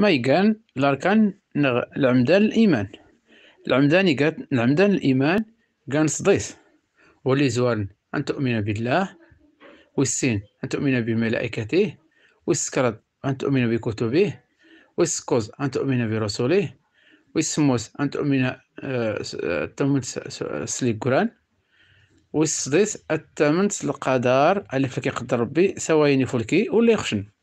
مايقان لاركان نغ العمدان الإيمان العمدان يقال العمدان الإيمان كان صديث ولي زوال أن تؤمن بالله والسين أن تؤمن بملائكته والسكرد أن تؤمن بكتبه والسكوز أن تؤمن برسوله والسموس أن تؤمن آه، آه، تمنت سلي القرآن والصديث التمنت القدر اللي فلك يقدر ربي سواء فلكي ولا يخشن